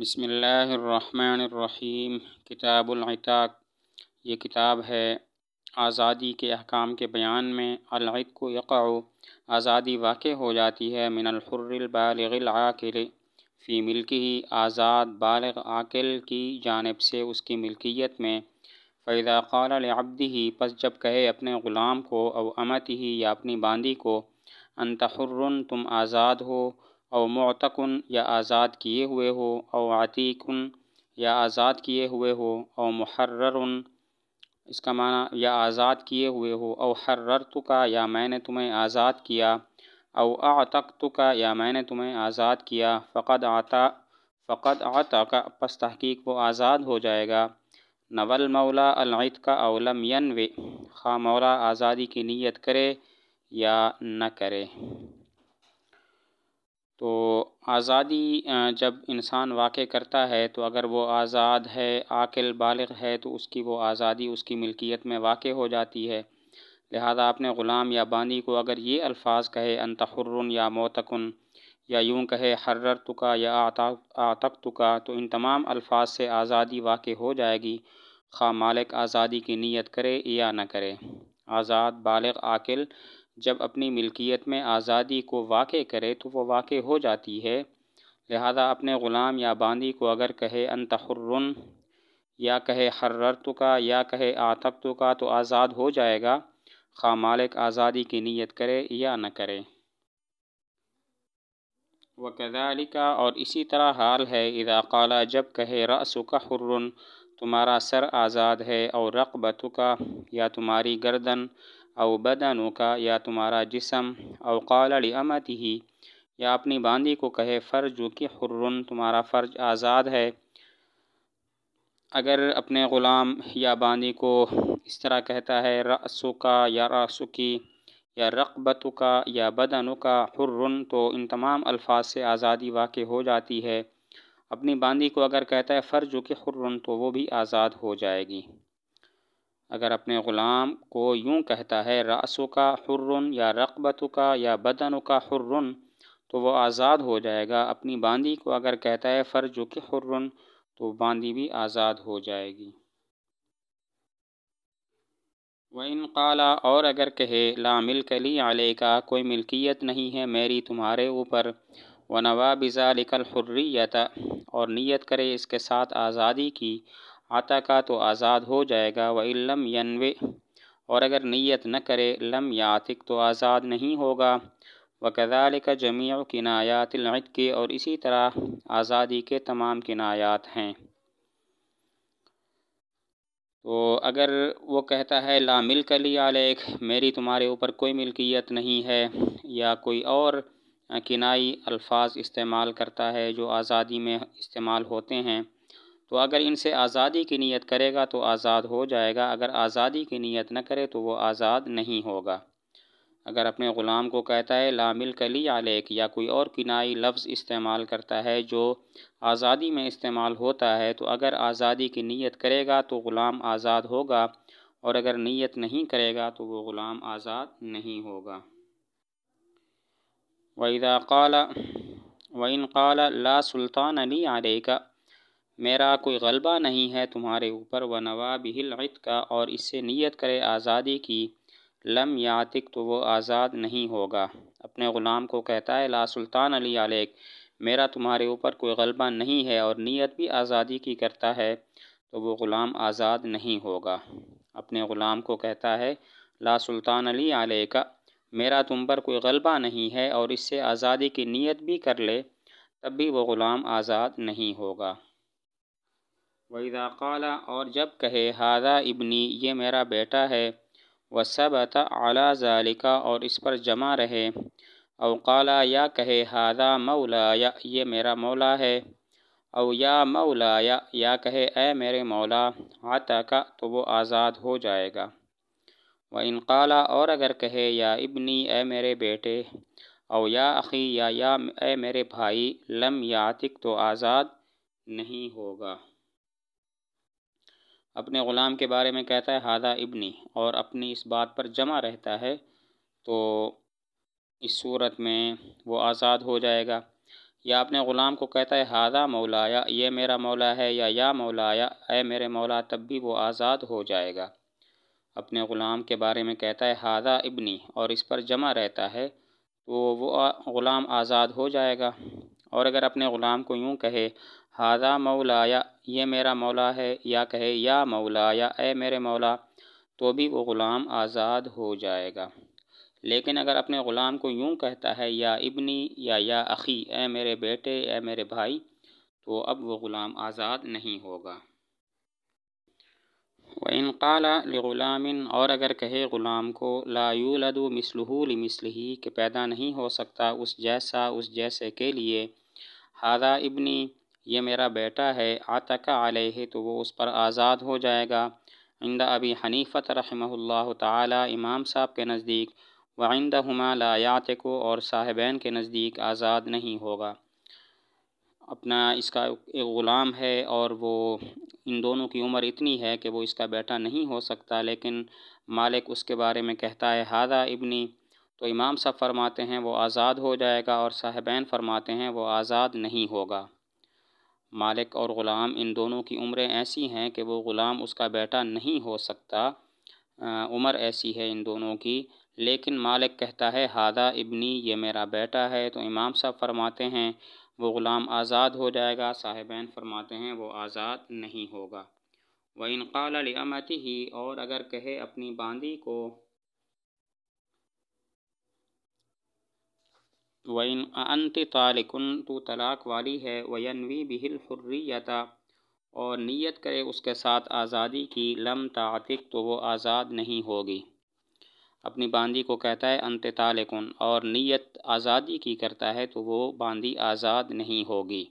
बसमीम किताबुलताक ये किताब है आज़ादी के अहकाम के बयान में अलग को आज़ादी वाक़ हो जाती है मिनलबाल आक़िल फ़ी मिल्की ही आज़ाद बाल आकिल की जानब से उसकी मिल्कियत में फ़ैज़ा क़ालबदी ही बस जब कहे अपने ग़ुलाम को अमत ही या अपनी बांदी को अनतहरन तुम आज़ाद हो और या आज़ाद किए हुए हो और आतीकन या आज़ाद किए हुए हो और मुहर्र इसका माना या आज़ाद किए हुए हो और हर्र का या मैंने तुम्हें आज़ाद किया और आतक का या मैंने तुम्हें आज़ाद किया फ़कद आता फ़कद आता का पस तहकीक वो आज़ाद हो जाएगा नवल मौला अलत का अवलम यन वे खा मौला आज़ादी की नीयत करे या न करे तो आज़ादी जब इंसान वाक़ करता है तो अगर वो आज़ाद है आकिल बालग है तो उसकी वो आज़ादी उसकी मिल्कियत में वाक़ हो जाती है लिहाजा आपने ग़ुलाम या बानी को अगर ये अल्फाज कहे अनतहर्रन या मोतकन या यूँ कहे हर्र तुका या आतक तुका तो इन तमाम अल्फाज से आज़ादी वाक़ हो जाएगी खा मालिक आज़ादी की नीयत करे या न करे आज़ाद बालग आकिल जब अपनी मिल्कियत में आज़ादी को वाक़ करे तो वह वाक़ हो जाती है लिहाजा अपने ग़ुलाम या बांदी को अगर कहे अनतहर्रन या कहे हर्रत तो का या कहे आतब तो का तो आज़ाद हो जाएगा खा मालिक आज़ादी की नीयत करे या न करे का और इसी तरह हाल है इराकला जब कहे रसु का हर्रन तुम्हारा सर आज़ाद है और रकबतु का या तुम्हारी गर्दन अव बदनु का या तुम्हारा जिसम अवकाल अमती ही या अपनी बांदी को कहे फ़र्ज जो कि हुर्रन तुम्हारा फ़र्ज आज़ाद है अगर अपने ग़ुलाम या बांदी को इस तरह कहता है रसु का या रसु या रकबतु का या बदनु का हर्रन तो इन तमाम अल्फाज से आज़ादी वाक़ हो जाती है अपनी बांदी को अगर कहता है फ़र्ज जो कि हुर्रन तो वो भी आज़ाद हो जाएगी अगर अपने ग़ुलाम को यूँ कहता है रासों का हुर्रन या रकबतु का या बदन का हुर्रन तो वह आज़ाद हो जाएगा अपनी बांदी को अगर कहता है फ़र्जो की हुर्रन तो बांदी भी आज़ाद हो जाएगी व इन काला और अगर कहे ला मिलकली आले का कोई मिल्कियत नहीं है मेरी तुम्हारे ऊपर व लिकल हुर्रियत और नीयत करे इसके साथ आज़ादी की आता का तो आज़ाद हो जाएगा व इलम यनवे और अगर नीयत न करे लम यातिक तो आज़ाद नहीं होगा व कदाल का जमी किनायातिलद के और इसी तरह आज़ादी के तमाम किनायात हैं तो अगर वो कहता है ला मिल ली आलेख मेरी तुम्हारे ऊपर कोई मिल्कियत नहीं है या कोई और किनाई अल्फाज इस्तेमाल करता है जो आज़ादी में इस्तेमाल होते हैं तो अगर इनसे आज़ादी की नीयत करेगा तो आज़ाद हो जाएगा अगर आज़ादी की नीयत न करे तो वह आज़ाद नहीं होगा अगर अपने ग़ुलाम को कहता है लामिल कली आलेख या कोई और किनाई लफ्ज़ इस्तेमाल करता है जो आज़ादी में इस्तेमाल होता है तो अगर आज़ादी की नीयत करेगा तो ग़ुलाम आज़ाद होगा और अगर नीयत नहीं करेगा तो वो ग़ुलाम आज़ाद नहीं होगा वैदा काला वइन ला सुल्तान अली आलेखा मेरा कोई गलबा नहीं है तुम्हारे ऊपर व नवाबिलत का और इससे नीयत करे आज़ादी की लम यातिक तो वो आज़ाद नहीं होगा अपने ग़ुलाम को कहता है ला सुल्तान अली आलेक मेरा तुम्हारे ऊपर कोई गलबा नहीं है और नीयत भी आज़ादी की करता है तो वो ग़ुलाम आज़ाद नहीं होगा अपने ग़ुलाम को कहता है ला सुल्तान अली का मेरा तुम पर कोई गलबा नहीं है और इससे आज़ादी की नीयत भी कर ले तब भी वो ग़ुलाम आज़ाद नहीं होगा वईदा और जब कहे हादा इबनी ये मेरा बेटा है वसबत अला ज़ालिका और इस पर जमा रहे अवकाला या कहे हादा मौला या ये मेरा मौला है अव या मौला या, या कहे ए मेरे मौला आता का तो वो आज़ाद हो जाएगा व इनकाला और अगर कहे या इबनी ए मेरे बेटे अव या अखी या या ए मेरे भाई लम यातिक तो आज़ाद नहीं होगा अपने ग़ुलाम के बारे में कहता है हादा इब्नी और अपनी इस बात पर जमा रहता है तो इस सूरत में वो आज़ाद हो जाएगा या अपने ग़ुलाम को कहता है हादा मौलाया ये मेरा मौला है या या मौलाया ऐ मेरे मौला तब भी वो आज़ाद हो जाएगा अपने ग़ुलाम के बारे में कहता है हादा इब्नी और इस पर जमा रहता है तो वो ग़ुलाम आज़ाद हो जाएगा और अगर अपने ग़ुलाम को यूँ कहे हादा मौलाया ये मेरा मौला है या कहे या मौलाया ए मेरे मौला तो भी वो ग़ुलाम आज़ाद हो जाएगा लेकिन अगर अपने ग़ुलाम को यूँ कहता है या इबनी या या अखी ए मेरे बेटे ए मेरे भाई तो अब वो ग़ुलाम आज़ाद नहीं होगा व इनकाला ग़ुलामिन और अगर कहे ग़ुलाम को लायूलदु मिसलहू मिसलही के पैदा नहीं हो सकता उस जैसा उस जैसे के लिए हादा इबनी ये मेरा बेटा है आतका आलह तो वो उस पर आज़ाद हो जाएगा आइंदा अबी हनीफ़त रहमल्ला तमाम साहब के नज़दीक व आइंदा हमा लायात को और साहिबान के नज़दीक आज़ाद नहीं होगा अपना इसका एक ग़ुलाम है और वो इन दोनों की उम्र इतनी है कि वो इसका बेटा नहीं हो सकता लेकिन मालिक उसके बारे में कहता है हादा इबनी तो इमाम साहब फरमाते हैं वो आज़ाद हो जाएगा और साहिबान फरमाते हैं वो आज़ाद नहीं होगा मालिक और ग़ुलाम इन दोनों की उम्रें ऐसी हैं कि वो ग़ुलाम उसका बेटा नहीं हो सकता उम्र ऐसी है इन दोनों की लेकिन मालिक कहता है हादा इबनी ये मेरा बेटा है तो इमाम साहब फरमाते हैं वो ग़ुलाम आज़ाद हो जाएगा साहिबान फरमाते हैं वो आज़ाद नहीं होगा व इनकाल अमति ही और अगर कहे अपनी बांदी को वन अंत तालिकुन तो तलाक़ वाली है वनवी बिहिल हुर्रियता और नियत करे उसके साथ आज़ादी की लम तातिक तो वो आज़ाद नहीं होगी अपनी बांदी को कहता है अंत तालिकुन और नियत आज़ादी की करता है तो वो बांदी आज़ाद नहीं होगी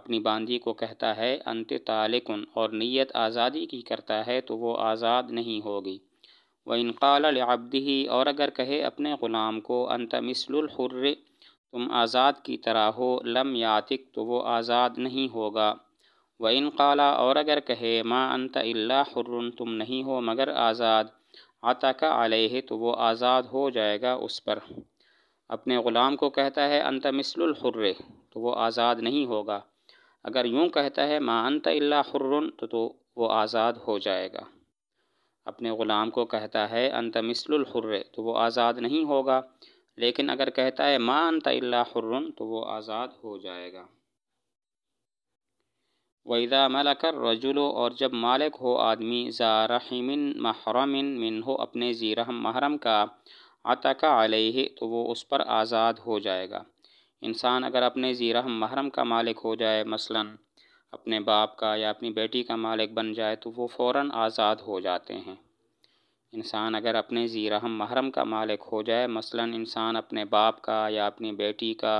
अपनी बांदी को कहता है अंत तालिकुन और नियत आज़ादी की करता है तो वो आज़ाद नहीं होगी व इनकाल अब्दी और अगर कहे अपने ग़ुलाम को अंत मिसलुलहर तुम आज़ाद की तरह हो लम यातिक तो वो आज़ाद नहीं होगा व इनकाला और अगर कहे माँ अंत हर्रन तुम नहीं हो मगर आज़ाद आता का आलह तो वो आज़ाद हो जाएगा उस पर अपने ग़ुलाम को कहता है अंत मिसलुलहर तो वो आज़ाद नहीं होगा अगर यूँ कहता है माँ अंत हर्रन तो, तो वो आज़ाद हो जाएगा अपने ग़ुलाम को कहता है अंत मिसलुलहुर्र तो वो आज़ाद नहीं होगा लेकिन अगर कहता है माँ अंत हुर्रन तो वो आज़ाद हो जाएगा वैदा कर रजुल और जब मालिक हो आदमी ज़ारहमिन महरमिन मिन हो अपने ज़ीरहम महरम का आतका अलह तो वो उस पर आज़ाद हो जाएगा इंसान अगर अपने ज़ीरहम महरम का मालिक हो जाए मसला अपने बाप का या अपनी बेटी का मालिक बन जाए तो वो फ़ौर आज़ाद हो जाते हैं इंसान अगर अपने ज़ीरा महरम का मालिक हो जाए मसलन इंसान अपने बाप का या अपनी बेटी का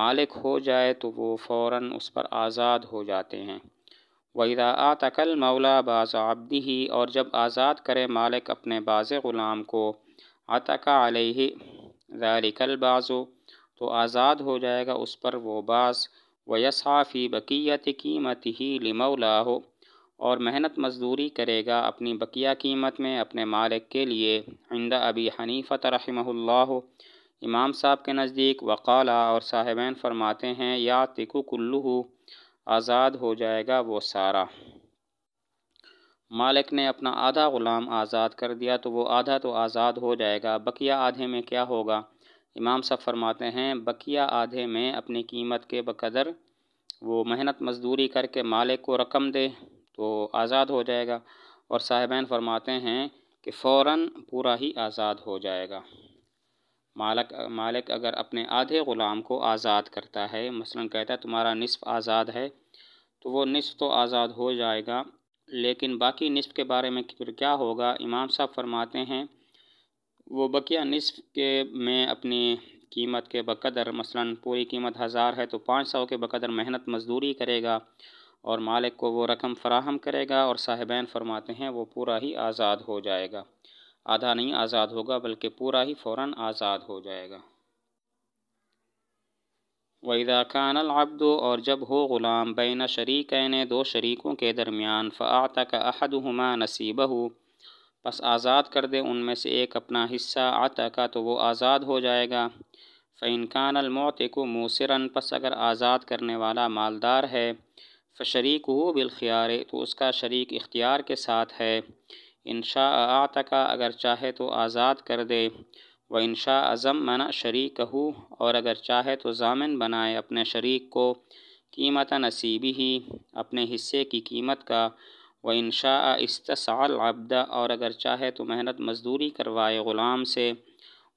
मालिक हो जाए तो वो फ़ौर उस पर आज़ाद हो जाते हैं वैदा आतकल मौला बाज़ाबदी ही और जब आज़ाद करे मालिक अपने बाज़ ग़ुलाम को आतका अलही ज़ालिकल बाज़ो तो आज़ाद हो जाएगा उस पर वो बाज़ व यसहाफ़ी बक़ियत कीमत ही लिमौला हो और मेहनत मजदूरी करेगा अपनी बकिया कीमत में अपने मालिक के लिए आइंदा अबी हनीफ़त रहमल्ला इमाम साहब के नज़दीक वकाला और साहिबान फरमाते हैं या तिकु आज़ाद हो जाएगा वो सारा मालिक ने अपना आधा ग़ुलाम आज़ाद कर दिया तो वो आधा तो आज़ाद हो जाएगा बकिया आधे में क्या होगा इमाम साहब फरमाते हैं बकिया आधे में अपनी कीमत के बकदर वो मेहनत मजदूरी करके मालिक को रकम दे तो आज़ाद हो जाएगा और साहिबान फरमाते हैं कि फ़ौर पूरा ही आज़ाद हो जाएगा मालक मालिक अगर अपने आधे ग़ुलाम को आज़ाद करता है मसलन कहता है तुम्हारा निसफ़ आज़ाद है तो वो निसफ़ तो आज़ाद हो जाएगा लेकिन बाकी निसफ़ के बारे में फिर क्या होगा इमाम साहब फरमाते हैं वो बकिया निसफ के में अपनी कीमत के बकदर मसलन पूरी कीमत हज़ार है तो पाँच सौ के बकदर मेहनत मजदूरी करेगा और मालिक को वो रकम फ़राहम करेगा और साहिबान फरमाते हैं वो पूरा ही आज़ाद हो जाएगा आधा नहीं आज़ाद होगा बल्कि पूरा ही फ़ौर आज़ाद हो जाएगा वहीदा खान अब्दो और जब हो ग़ुलाम बैना शरीक ने दो शरीकों के दरमियान फ़ात का अहद हुमा नसीब हो बस आज़ाद कर दे उनमें से एक अपना हिस्सा आता का तो वो आज़ाद हो जाएगा फ़ैनकान अलमौत को मूसरन पस अगर आज़ाद करने वाला मालदार है फशरीक हो बिलख्यार तो उसका शरीक इख्तियार के साथ है इनशा आता का अगर चाहे तो आज़ाद कर दे व इनशा अज़म मना शरीक हो और अगर चाहे तो जामिन बनाए अपने शरीक को कीमत नसीबी ही अपने हिस्से की कीमत का व इनशा इस्तसाल आबदा और अगर चाहे तो मेहनत मजदूरी करवाए ग़ुलाम से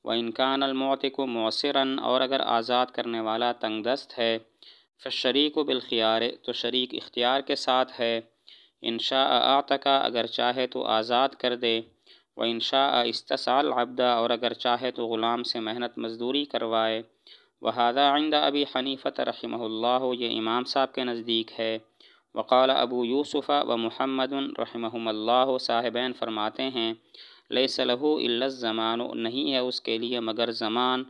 व इनकान अलमौत को मौसरन और अगर आज़ाद करने वाला तंगदस्त है व बिलखियार तो शरीक इख्तियार के साथ है इनशा आतका अगर चाहे तो आज़ाद कर दे व इनशा इस्तसाल आबदा और अगर चाहे तो ग़ुलाम से मेहनत मजदूरी करवाए वहादा आइंदा अभी हनीफ़त रही ये इमाम साहब के नज़दीक है वक़ाल अबू यूसुफ़ व महमद रहमल्ला साहिबैन फरमाते हैं ले सलहू ज़मान नहीं है उसके लिए मगर ज़मान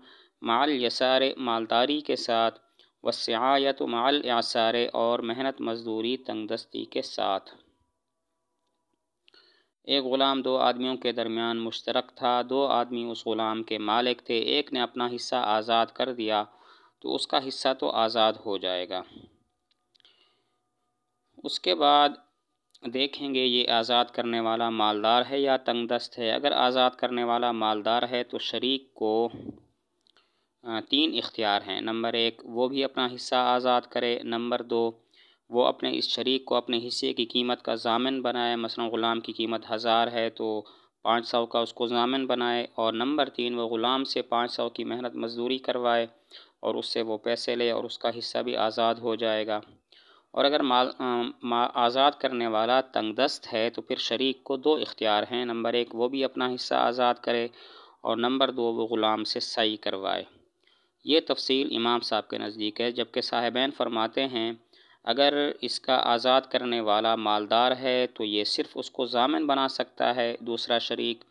माल यसार मालदारी के साथ वस्यायत माल आसार और मेहनत मजदूरी तंगदस्ती के साथ एक ग़ुलाम दो आदमियों के दरमियान मुश्तरक था दो आदमी उस ग़ुलाम के मालिक थे एक ने अपना हिस्सा आज़ाद कर दिया तो उसका हिस्सा तो आज़ाद हो जाएगा उसके बाद देखेंगे ये आज़ाद करने वाला मालदार है या तंगदस्त है अगर आज़ाद करने वाला मालदार है तो शरीक को तीन इख्तियार हैं नंबर एक वो भी अपना हिस्सा आज़ाद करे नंबर दो वो अपने इस शरीक को अपने हिस्से की कीमत का जामिन बनाए मसला ग़ुलाम की कीमत हज़ार है तो पाँच सौ का उसको जामिन बनाए और नंबर तीन वो ग़ुलाम से पाँच सौ की मेहनत मजदूरी करवाए और उससे वो पैसे ले और उसका हिस्सा भी आज़ाद हो जाएगा और अगर माल मा, आज़ाद करने वाला तंगदस्त है तो फिर शरीक को दो इख्तियार हैं नंबर एक वो भी अपना हिस्सा आज़ाद करे और नंबर दो वो ग़ुलाम से सही करवाए ये तफसील इमाम साहब के नज़दीक है जबकि साहिबैन फरमाते हैं अगर इसका आज़ाद करने वाला मालदार है तो ये सिर्फ़ उसको जामिन बना सकता है दूसरा शरीक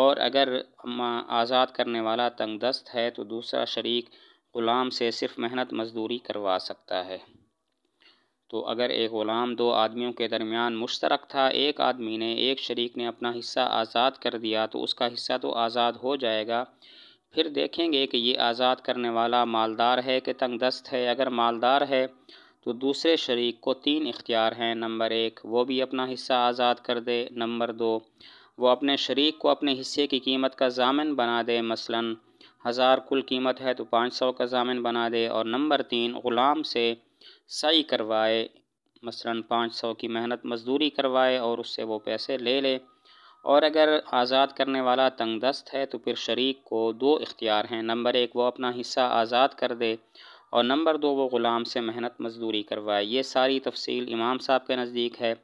और अगर आज़ाद करने वाला तंगदस्त है तो दूसरा शरीक ग़ुलाम से सिर्फ़ मेहनत मज़दूरी करवा सकता है तो अगर एक ग़ुलाम दो आदमियों के दरमियान मुश्तरक था एक आदमी ने एक शरीक ने अपना हिस्सा आज़ाद कर दिया तो उसका हिस्सा तो आज़ाद हो जाएगा फिर देखेंगे कि ये आज़ाद करने वाला मालदार है कि तंग दस्त है अगर मालदार है तो दूसरे शरीक को तीन इख्तियार हैं नंबर एक वो भी अपना हिस्सा आज़ाद कर दे नंबर दो वो अपने शरीक को अपने हिस्से की कीमत का जामिन बना दे मसलन हज़ार कुल कीमत है तो पाँच सौ का जामिन बना दे और नंबर तीन ग़ुलाम से सही करवाए मसलन पाँच सौ की मेहनत मजदूरी करवाए और उससे वो पैसे ले ले और अगर आज़ाद करने वाला तंग दस्त है तो फिर शरीक को दो इख्तियार हैं नंबर एक वो अपना हिस्सा आज़ाद कर दे और नंबर दो वो ग़ुलाम से मेहनत मजदूरी करवाए ये सारी तफसील इमाम साहब के नज़दीक है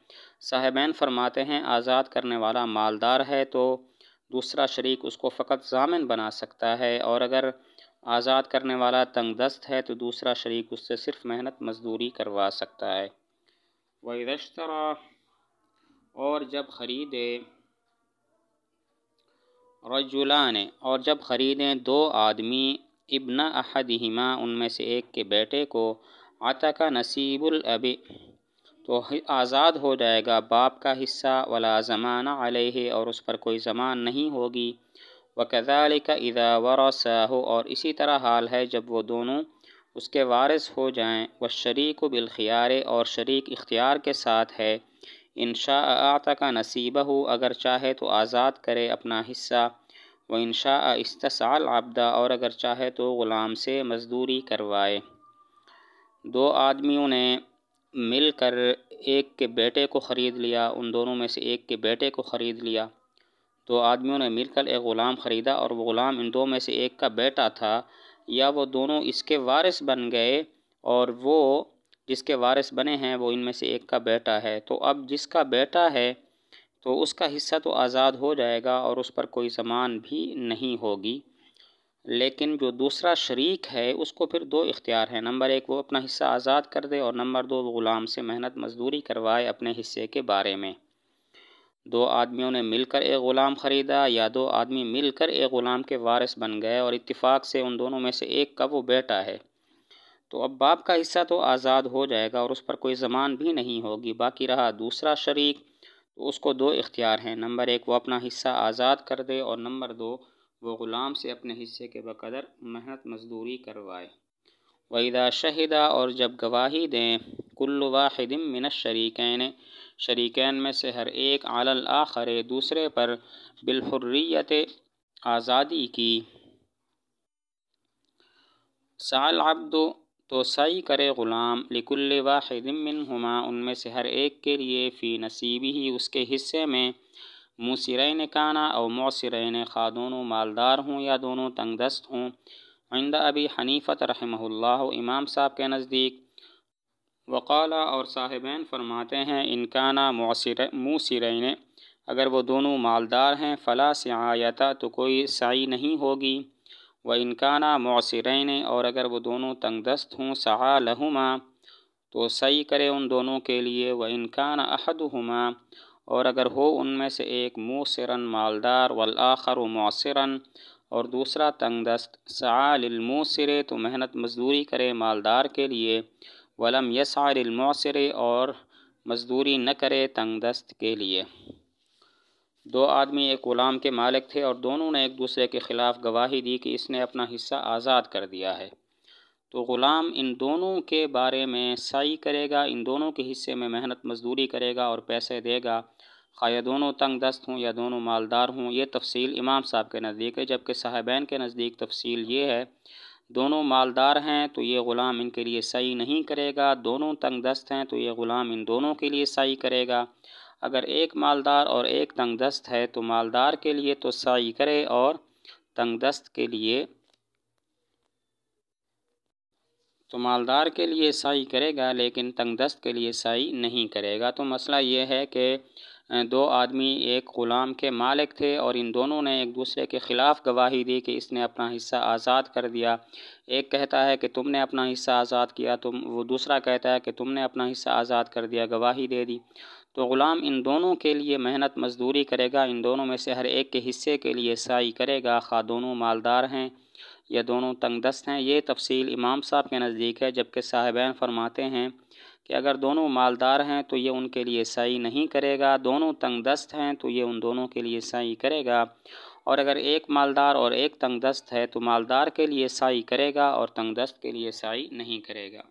साहबैन फरमाते हैं आज़ाद करने वाला मालदार है तो दूसरा शरीक उसको फ़कत जामिन बना सकता है और अगर आज़ाद करने वाला तंग दस्त है तो दूसरा शरीक उससे सिर्फ मेहनत मजदूरी करवा सकता है वही रश्तरा और जब ख़रीदे रजुला ने और जब ख़रीदें दो आदमी अहद हिमा उनमें से एक के बेटे को आता का नसीबुल अबी तो आज़ाद हो जाएगा बाप का हिस्सा वाला ज़माना अलह और उस पर कोई ज़मान नहीं होगी वकदाल का इदा हो और इसी तरह हाल है जब वो दोनों उसके वारिस हो जाएं व शरीक बिलखियार और शरीक इख्तियार के साथ है इन शाह का नसीब हो अगर चाहे तो आज़ाद करे अपना हिस्सा व इन शाह इस्तसाल आबदा और अगर चाहे तो ग़ुलाम से मजदूरी करवाए दो आदमियों ने मिलकर एक के बेटे को ख़रीद लिया उन दोनों में से एक के बेटे को ख़रीद लिया तो आदमियों ने मिलकर एक ग़ुलाम ख़रीदा और वो ग़ुलाम इन दो में से एक का बेटा था या वो दोनों इसके वारिस बन गए और वो जिसके वारिस बने हैं वो इनमें से एक का बेटा है तो अब जिसका बेटा है तो उसका हिस्सा तो आज़ाद हो जाएगा और उस पर कोई जमान भी नहीं होगी लेकिन जो दूसरा शरीक है उसको फिर दो इख्तियार हैं नंबर एक वो अपना हिस्सा आज़ाद कर दे और नंबर दो वो ग़ुलाम से मेहनत मजदूरी करवाए अपने हिस्से के बारे में दो आदमियों ने मिलकर एक ग़ुलाम ख़रीदा या दो आदमी मिलकर एक ग़ुलाम के वारिस बन गए और इतफाक़ से उन दोनों में से एक का वो बेटा है तो अब बाप का हिस्सा तो आज़ाद हो जाएगा और उस पर कोई ज़मान भी नहीं होगी बाकी रहा दूसरा शरीक तो उसको दो इख्तियार हैं नंबर एक वो अपना हिस्सा आज़ाद कर दे और नंबर दो वो ग़ुलाम से अपने हिस्से के बकदर मेहनत मजदूरी करवाए वहीदा शहिदा और जब गवाही दें कुल्ल वाहिदम मिनत शरीक़ैन शरीकन में से हर एक आलल आखर दूसरे पर बिलहुर्रियत आज़ादी की साल अब्दो तो सई करे ग़ुलाम लिकुल्ल वाहिदिन हुमा उनमें से हर एक के लिए फ़ी नसीबी ही उसके हिस्से में मुसरन काना और मौसरन खा दोनों मालदार हों या दोनों तंगदस्त हों आइंदा अभी हनीफ़त रहमल्ला इमाम साहब के नज़दीक वकाला और साहिबान फरमाते हैं इनकाना मौसर मुसरैन अगर वो दोनों मालदार हैं फ़ला से आयता तो कोई सही नहीं होगी व इनकाना मौसरैन और अगर वो दोनों तंगदस्त हों सहा लहुमा तो सही करे उन दोनों के लिए व इनकान अहद हमा और अगर हो उनमें से एक मौसरन मालदार व आखर मौसरन और दूसरा तंगदस्त सआलमूसरे तो मेहनत मजदूरी करे मालदार के लिए वलम यसारमौसर और मजदूरी न करे तंग दस्त के लिए दो आदमी एक ग़ुलाम के मालिक थे और दोनों ने एक दूसरे के ख़िलाफ़ गवाही दी कि इसने अपना हिस्सा आज़ाद कर दिया है तो ग़ुलाम इन दोनों के बारे में सही करेगा इन दोनों के हिस्से में मेहनत मजदूरी करेगा और पैसे देगा खा या दोनों तंग दस्त हों या दोनों मालदार हों ये तफसील इमाम साहब के नज़दीक है जबकि साहिबान के नज़दीक तफसील ये है दोनों मालदार हैं तो ये ग़ुलाम इनके लिए सही नहीं करेगा दोनों तंग दस्त हैं तो ये ग़ुलाम इन दोनों के लिए सही करेगा अगर एक मालदार और एक तंग दस्त है तो मालदार के लिए तो सही करे और तंग दस्त के लिए तो मालदार के लिए सही करेगा लेकिन तंग दस्त के लिए सही नहीं करेगा तो मसला ये है कि दो आदमी एक ग़ुलाम के मालिक थे और इन दोनों ने एक दूसरे के ख़िलाफ़ गवाही दी कि इसने अपना हिस्सा आज़ाद कर दिया एक कहता है कि तुमने अपना हिस्सा आज़ाद किया तुम वो दूसरा कहता है कि तुमने अपना हिस्सा आज़ाद कर दिया गवाही दे दी तो ग़ुलाम इन दोनों के लिए मेहनत मजदूरी करेगा इन दोनों में से हर एक के हिस्से के लिए सही करेगा खा दोनों मालदार हैं या दोनों तंगदस्त हैं ये तफसील इमाम साहब के नज़दीक है जबकि साहिबान फरमाते हैं कि अगर दोनों मालदार हैं तो ये उनके लिए सही नहीं करेगा दोनों तंग दस्त हैं तो ये उन दोनों के लिए सही करेगा और अगर एक मालदार और एक तंग दस्त है तो मालदार के लिए सही करेगा और तंग दस्त के लिए सही नहीं करेगा